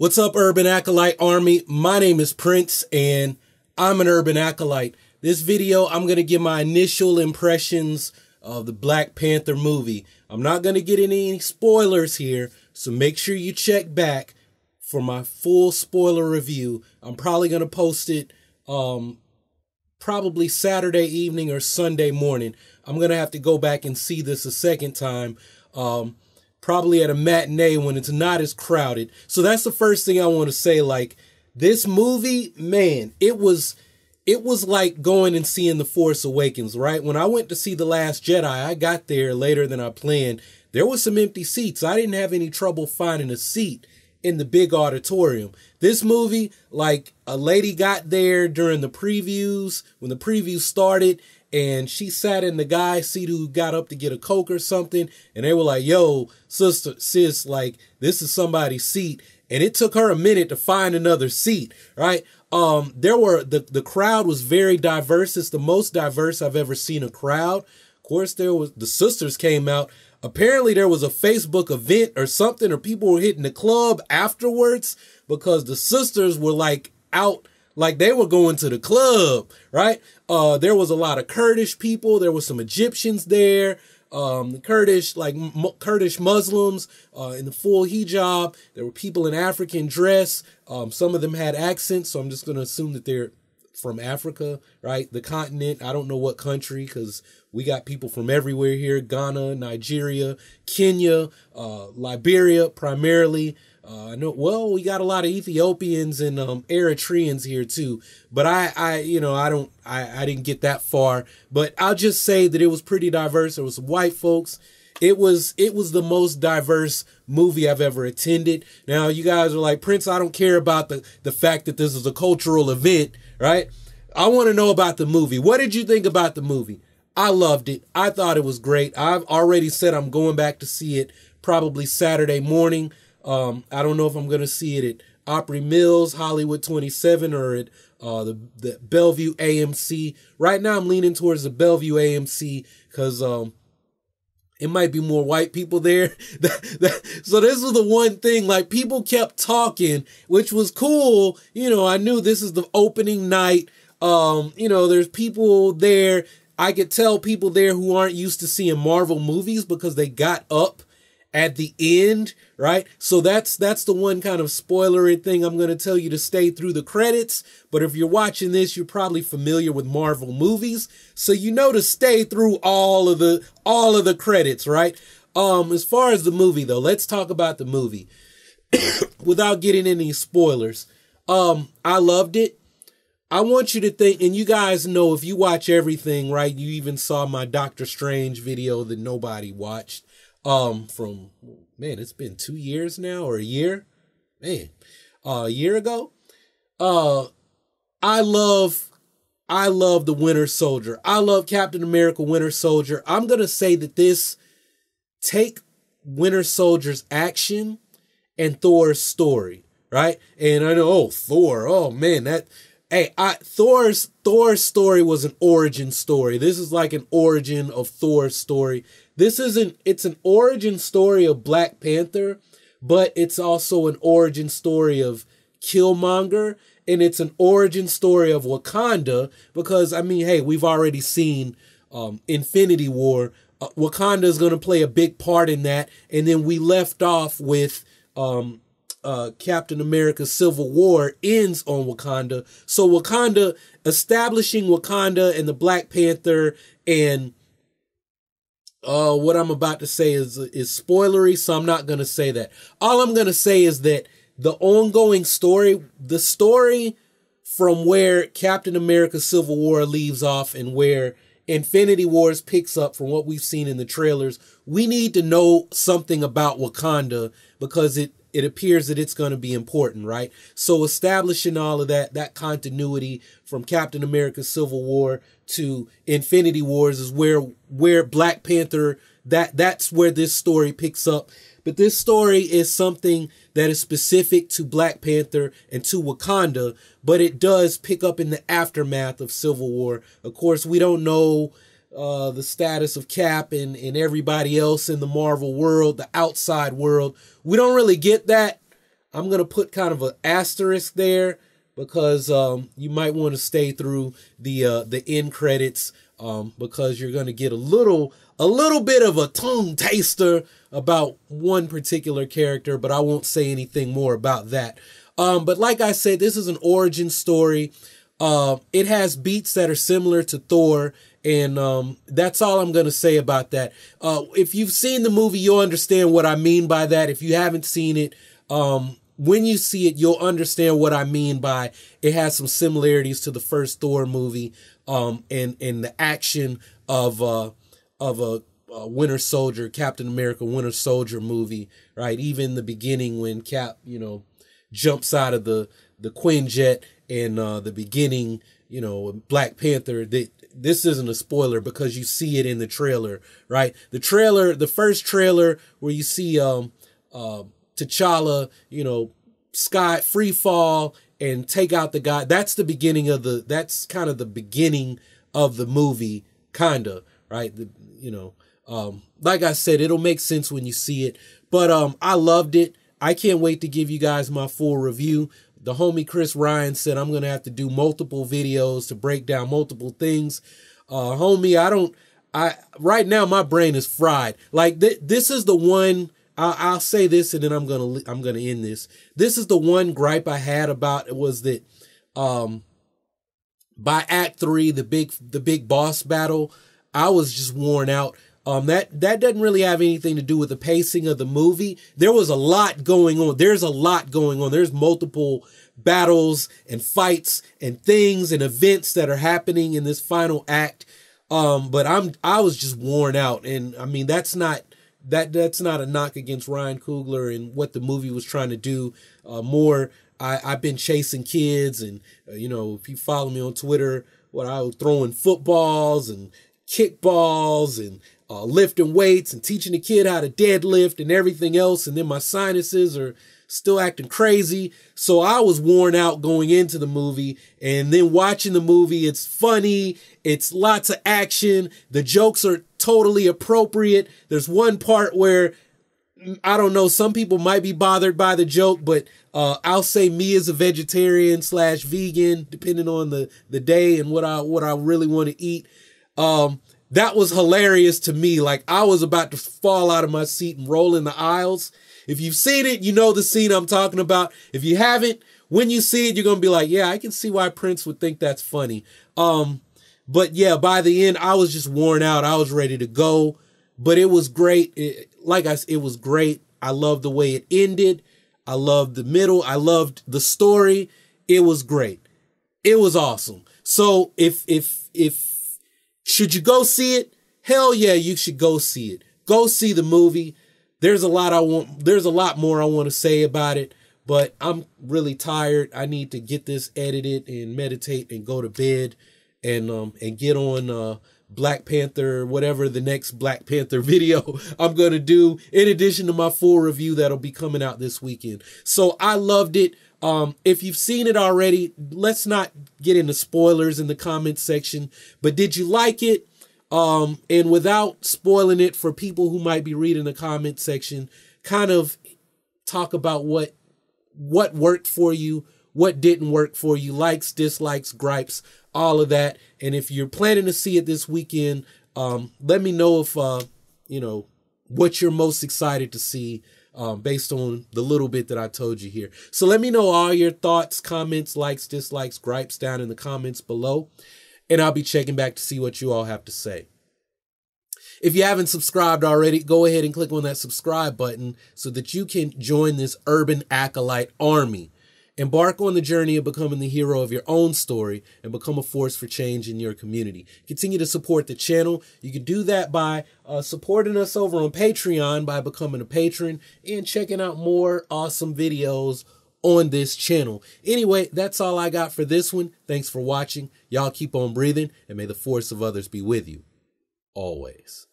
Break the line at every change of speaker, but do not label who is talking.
What's up, Urban Acolyte Army? My name is Prince and I'm an Urban Acolyte. This video, I'm going to give my initial impressions of the Black Panther movie. I'm not going to get any spoilers here, so make sure you check back for my full spoiler review. I'm probably going to post it um, probably Saturday evening or Sunday morning. I'm going to have to go back and see this a second time. Um, probably at a matinee when it's not as crowded. So that's the first thing I want to say. Like this movie, man, it was it was like going and seeing The Force Awakens, right? When I went to see The Last Jedi, I got there later than I planned. There was some empty seats. I didn't have any trouble finding a seat in the big auditorium. This movie, like a lady got there during the previews, when the previews started, and she sat in the guy seat who got up to get a Coke or something, and they were like, yo, sister, sis, like, this is somebody's seat. And it took her a minute to find another seat, right? Um, there were the, the crowd was very diverse. It's the most diverse I've ever seen a crowd course, there was the sisters came out. Apparently, there was a Facebook event or something, or people were hitting the club afterwards because the sisters were like out, like they were going to the club, right? Uh, there was a lot of Kurdish people. There was some Egyptians there. Um, Kurdish, like Kurdish Muslims uh, in the full hijab. There were people in African dress. Um, some of them had accents, so I'm just going to assume that they're from Africa, right? The continent, I don't know what country, because we got people from everywhere here Ghana, Nigeria, Kenya, uh, Liberia primarily. Uh, I know, well, we got a lot of Ethiopians and um, Eritreans here too, but I, I, you know, I don't, I, I didn't get that far, but I'll just say that it was pretty diverse. There was white folks, it was it was the most diverse movie I've ever attended. Now you guys are like Prince, I don't care about the the fact that this is a cultural event right? I want to know about the movie. What did you think about the movie? I loved it. I thought it was great. I've already said I'm going back to see it probably Saturday morning. Um, I don't know if I'm going to see it at Opry Mills, Hollywood 27, or at uh, the, the Bellevue AMC. Right now, I'm leaning towards the Bellevue AMC because um, it might be more white people there. so this was the one thing, like people kept talking, which was cool. You know, I knew this is the opening night. Um, you know, there's people there. I could tell people there who aren't used to seeing Marvel movies because they got up at the end, right? So that's that's the one kind of spoilery thing I'm going to tell you to stay through the credits, but if you're watching this, you're probably familiar with Marvel movies, so you know to stay through all of the all of the credits, right? Um as far as the movie though, let's talk about the movie without getting any spoilers. Um I loved it. I want you to think, and you guys know if you watch everything, right? You even saw my Doctor Strange video that nobody watched um from man it's been two years now or a year man uh, a year ago uh i love i love the winter soldier i love captain america winter soldier i'm gonna say that this take winter soldier's action and thor's story right and i know oh thor oh man that Hey, I, Thor's Thor's story was an origin story. This is like an origin of Thor's story. This isn't it's an origin story of Black Panther, but it's also an origin story of Killmonger and it's an origin story of Wakanda because I mean, hey, we've already seen um, Infinity War. Uh, Wakanda is going to play a big part in that and then we left off with um, uh, Captain America Civil War ends on Wakanda. So Wakanda establishing Wakanda and the Black Panther and uh, what I'm about to say is is spoilery, so I'm not gonna say that. All I'm gonna say is that the ongoing story, the story from where Captain America Civil War leaves off and where Infinity Wars picks up from what we've seen in the trailers, we need to know something about Wakanda because it it appears that it's going to be important, right? So establishing all of that, that continuity from Captain America Civil War to Infinity Wars is where, where Black Panther, that, that's where this story picks up. But this story is something that is specific to Black Panther and to Wakanda, but it does pick up in the aftermath of Civil War. Of course, we don't know uh, the status of Cap and, and everybody else in the Marvel world, the outside world. We don't really get that. I'm going to put kind of an asterisk there because um, you might want to stay through the uh, the end credits um, because you're going to get a little a little bit of a tongue taster about one particular character, but I won't say anything more about that. Um, but like I said, this is an origin story. Uh, it has beats that are similar to Thor and um, that's all I'm going to say about that. Uh, if you've seen the movie, you'll understand what I mean by that. If you haven't seen it, um, when you see it, you'll understand what I mean by it has some similarities to the first Thor movie um, and, and the action of, uh, of a Winter Soldier, Captain America Winter Soldier movie, right? Even the beginning when Cap, you know, jumps out of the the Quinjet and uh, the beginning you know, Black Panther that this isn't a spoiler because you see it in the trailer, right? The trailer, the first trailer where you see um uh, T'Challa, you know, sky free fall and take out the guy. That's the beginning of the that's kind of the beginning of the movie kinda, right? The, you know, um like I said, it'll make sense when you see it. But um I loved it. I can't wait to give you guys my full review the homie Chris Ryan said, I'm going to have to do multiple videos to break down multiple things. Uh, homie, I don't, I, right now my brain is fried. Like th- this is the one, I- will say this and then I'm going to, I'm going to end this. This is the one gripe I had about was that, um, by act three, the big, the big boss battle, I was just worn out. Um, that that doesn't really have anything to do with the pacing of the movie. There was a lot going on. There's a lot going on. There's multiple battles and fights and things and events that are happening in this final act. Um, but I'm I was just worn out, and I mean that's not that that's not a knock against Ryan Coogler and what the movie was trying to do. Uh, more, I I've been chasing kids, and uh, you know if you follow me on Twitter, what I was throwing footballs and kickballs and uh, lifting weights and teaching the kid how to deadlift and everything else. And then my sinuses are still acting crazy. So I was worn out going into the movie and then watching the movie. It's funny. It's lots of action. The jokes are totally appropriate. There's one part where mm, I don't know. Some people might be bothered by the joke, but uh, I'll say me as a vegetarian slash vegan, depending on the the day and what I what I really want to eat. Um, that was hilarious to me. Like I was about to fall out of my seat and roll in the aisles. If you've seen it, you know the scene I'm talking about. If you haven't, when you see it, you're gonna be like, yeah, I can see why Prince would think that's funny. Um, but yeah, by the end, I was just worn out. I was ready to go, but it was great. It, like I, it was great. I loved the way it ended. I loved the middle. I loved the story. It was great. It was awesome. So if if if should you go see it? Hell yeah, you should go see it. Go see the movie. There's a lot I want there's a lot more I want to say about it, but I'm really tired. I need to get this edited and meditate and go to bed and um and get on uh Black Panther, whatever the next Black Panther video I'm going to do, in addition to my full review that'll be coming out this weekend. So I loved it. Um, if you've seen it already, let's not get into spoilers in the comment section, but did you like it? Um, and without spoiling it for people who might be reading the comment section, kind of talk about what what worked for you, what didn't work for you, likes, dislikes, gripes, all of that. And if you're planning to see it this weekend, um, let me know if, uh, you know, what you're most excited to see um, based on the little bit that I told you here. So let me know all your thoughts, comments, likes, dislikes, gripes down in the comments below. And I'll be checking back to see what you all have to say. If you haven't subscribed already, go ahead and click on that subscribe button so that you can join this urban acolyte army. Embark on the journey of becoming the hero of your own story and become a force for change in your community. Continue to support the channel. You can do that by uh, supporting us over on Patreon by becoming a patron and checking out more awesome videos on this channel. Anyway, that's all I got for this one. Thanks for watching. Y'all keep on breathing and may the force of others be with you always.